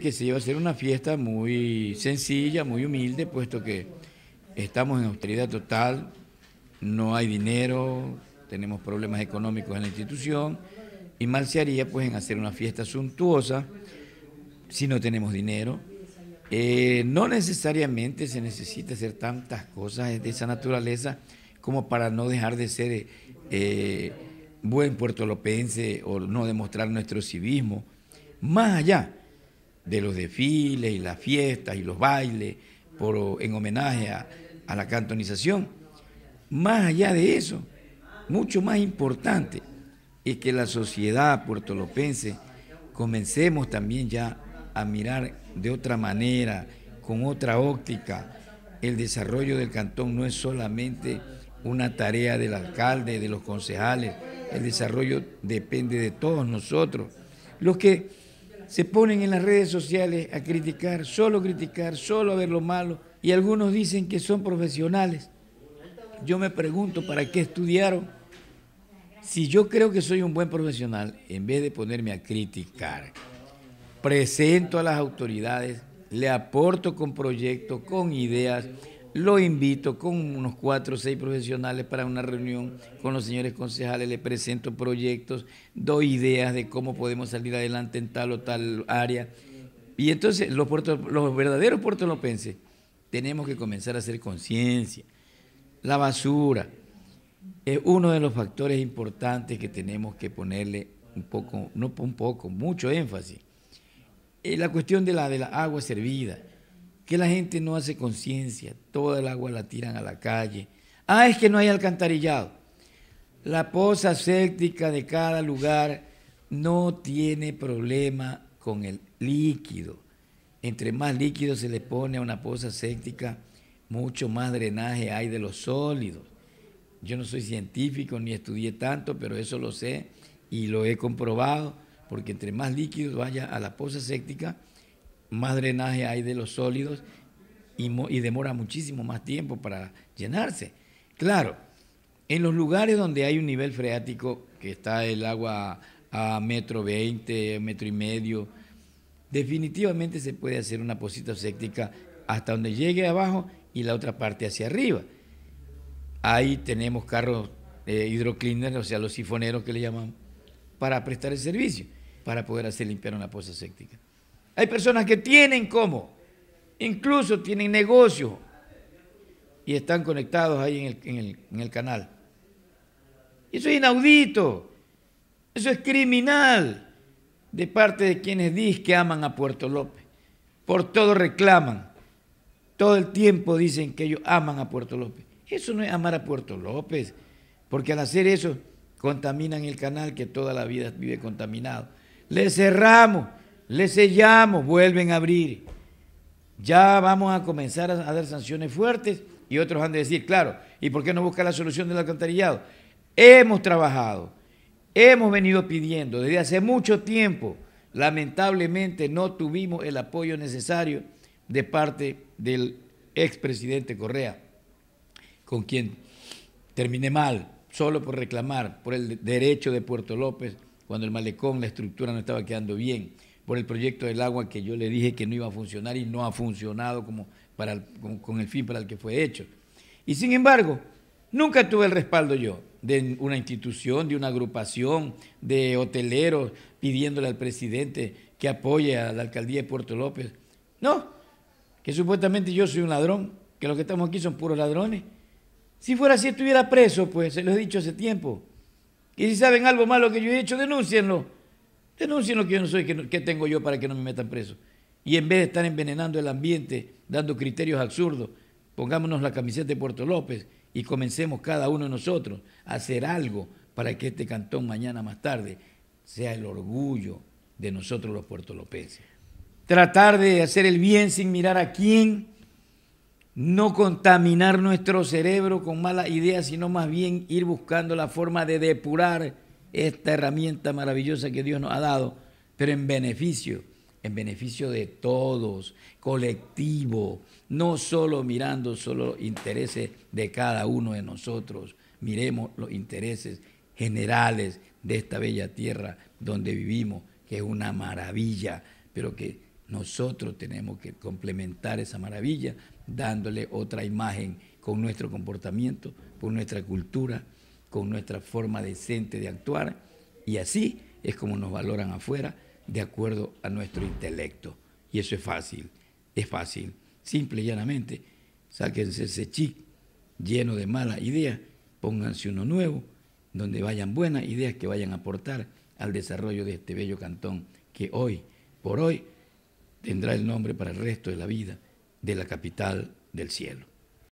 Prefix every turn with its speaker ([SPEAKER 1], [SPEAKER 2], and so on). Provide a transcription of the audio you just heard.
[SPEAKER 1] que se iba a hacer una fiesta muy sencilla, muy humilde, puesto que estamos en austeridad total, no hay dinero, tenemos problemas económicos en la institución y mal se haría pues en hacer una fiesta suntuosa si no tenemos dinero. Eh, no necesariamente se necesita hacer tantas cosas de esa naturaleza como para no dejar de ser eh, buen puertolopense o no demostrar nuestro civismo. Más allá, de los desfiles y las fiestas y los bailes por, en homenaje a, a la cantonización. Más allá de eso, mucho más importante es que la sociedad puertolopense comencemos también ya a mirar de otra manera, con otra óptica. El desarrollo del cantón no es solamente una tarea del alcalde, de los concejales, el desarrollo depende de todos nosotros. Los que se ponen en las redes sociales a criticar, solo criticar, solo a ver lo malo, y algunos dicen que son profesionales. Yo me pregunto, ¿para qué estudiaron? Si yo creo que soy un buen profesional, en vez de ponerme a criticar, presento a las autoridades, le aporto con proyectos, con ideas, lo invito con unos cuatro o seis profesionales para una reunión con los señores concejales, le presento proyectos, doy ideas de cómo podemos salir adelante en tal o tal área. Y entonces los, puertos, los verdaderos puertolopenses tenemos que comenzar a hacer conciencia. La basura es uno de los factores importantes que tenemos que ponerle un poco, no un poco, mucho énfasis. Eh, la cuestión de la, de la agua servida que la gente no hace conciencia, toda el agua la tiran a la calle. Ah, es que no hay alcantarillado. La poza séptica de cada lugar no tiene problema con el líquido. Entre más líquido se le pone a una poza séptica, mucho más drenaje hay de los sólidos. Yo no soy científico ni estudié tanto, pero eso lo sé y lo he comprobado, porque entre más líquido vaya a la poza séptica, más drenaje hay de los sólidos y, demora muchísimo más tiempo para llenarse. Claro, en los lugares donde hay un nivel freático, que está el agua a metro veinte, metro y medio, definitivamente se puede hacer una posita séptica hasta donde llegue abajo y la otra parte hacia arriba. Ahí tenemos carros eh, o sea, los sifoneros que le llaman, para prestar el servicio, para poder hacer limpiar una poza séptica. Hay personas que tienen cómo, incluso tienen negocio y están conectados ahí en el, en el canal. Eso es inaudito, eso es criminal de parte de quienes dicen que aman a Puerto López. Por todo reclaman, todo el tiempo dicen que ellos aman a Puerto López. Eso no es amar a Puerto López, porque al hacer eso contaminan el canal que toda la vida vive contaminado. Le cerramos les sellamos, vuelven a abrir. Ya vamos a comenzar a, dar sanciones fuertes y otros han de decir, claro, ¿y por qué no busca la solución del alcantarillado? Hemos trabajado, hemos venido pidiendo desde hace mucho tiempo. Lamentablemente no tuvimos el apoyo necesario de parte del expresidente Correa, con quien terminé mal, solo por reclamar por el derecho de Puerto López, cuando el malecón, la estructura no estaba quedando bien por el proyecto del agua que yo le dije que no iba a funcionar y no ha funcionado como con, el fin para el que fue hecho. Y sin embargo, nunca tuve el respaldo yo de una institución, de una agrupación, de hoteleros pidiéndole al presidente que apoye a la alcaldía de Puerto López. No, que supuestamente yo soy un ladrón, que los que estamos aquí son puros ladrones. Si fuera así, estuviera preso, pues, se lo he dicho hace tiempo. Y si saben algo malo que yo he hecho, denúncienlo denuncien lo que yo no soy, que, tengo yo para que no me metan preso. Y en vez de estar envenenando el ambiente, dando criterios absurdos, pongámonos la camiseta de Puerto López y comencemos cada uno de nosotros a hacer algo para que este cantón mañana más tarde sea el orgullo de nosotros los puertolopenses. Tratar de hacer el bien sin mirar a quién, no contaminar nuestro cerebro con malas ideas, sino más bien ir buscando la forma de depurar esta herramienta maravillosa que Dios nos ha dado, pero en beneficio, en beneficio de todos, colectivo, no solo mirando solo los intereses de cada uno de nosotros, miremos los intereses generales de esta bella tierra donde vivimos, que es una maravilla, pero que nosotros tenemos que complementar esa maravilla dándole otra imagen con nuestro comportamiento, con nuestra cultura, con nuestra forma decente de actuar y así es como nos valoran afuera de acuerdo a nuestro intelecto. Y eso es fácil, es fácil. Simple y llanamente, sáquense ese chic lleno de malas ideas, pónganse uno nuevo, donde vayan buenas ideas que vayan a aportar al desarrollo de este bello cantón que hoy, por hoy, tendrá el nombre para el resto de la vida de la capital del cielo.